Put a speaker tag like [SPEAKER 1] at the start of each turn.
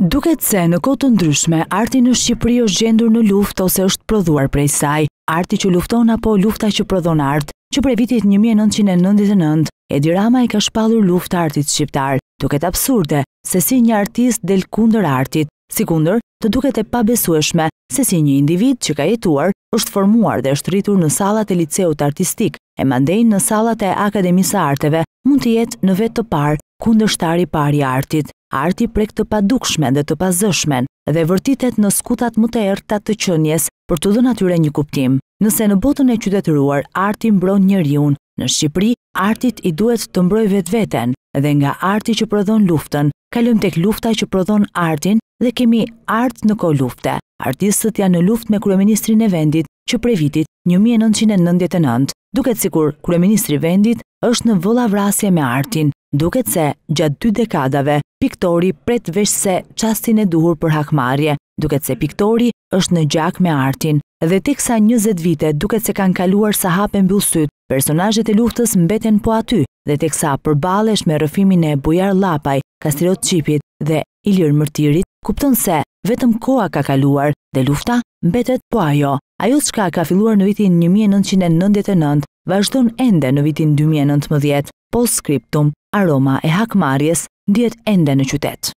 [SPEAKER 1] Duket se në kotë ndryshme, arti në Shqipëri është gjendur në luft ose është prodhuar prej saj. Arti që lufton apo lufta që prodhon art, që pre vitit 1999, Edi Rama i ka shpalur luft artit shqiptar, duket absurde se si një artist del kunder artit, si kunder të duket e pabesueshme se si një individ që ka jetuar është formuar dhe është rritur në salat e liceut artistik, e mandejnë në salat e akademisa arteve, mund të jetë në vetë të parë kundështari pari artit, arti prek të padukshmen dhe të pazëshmen dhe vërtitet në skutat më të erë të qënjes për të dhe natyre një kuptim. Nëse në botën e qytetëruar, arti mbron njëri unë, në Shqipëri, artit i duhet të mbroj vetë veten dhe nga arti që prodhon luftën, kalëm tek lufta që prodhon artin dhe kemi art në ko lufte. Artistët janë në luft me Kryeministrin e vendit që prej vitit 1999, duket si kur Kryeministri vendit është në vëlla vrasje me artin, duket se gjatë dy dekadave piktori pret vesh se qastin e duhur për hakmarje, duket se piktori është në gjak me artin. Dhe teksa 20 vite duket se kanë kaluar sa hapen bjusyt, personajet e luftës mbeten po aty dhe teksa përbalesh me rëfimin e bujar lapaj, kastriot qipit dhe ilir mërtirit, kupton se vetëm koa ka kaluar dhe lufta mbetet po ajo. Ajo shka ka filluar në vitin 1999 vazhdon ende në vitin 2019, post scriptum, aroma e hakmarjes, djet ende në qytet.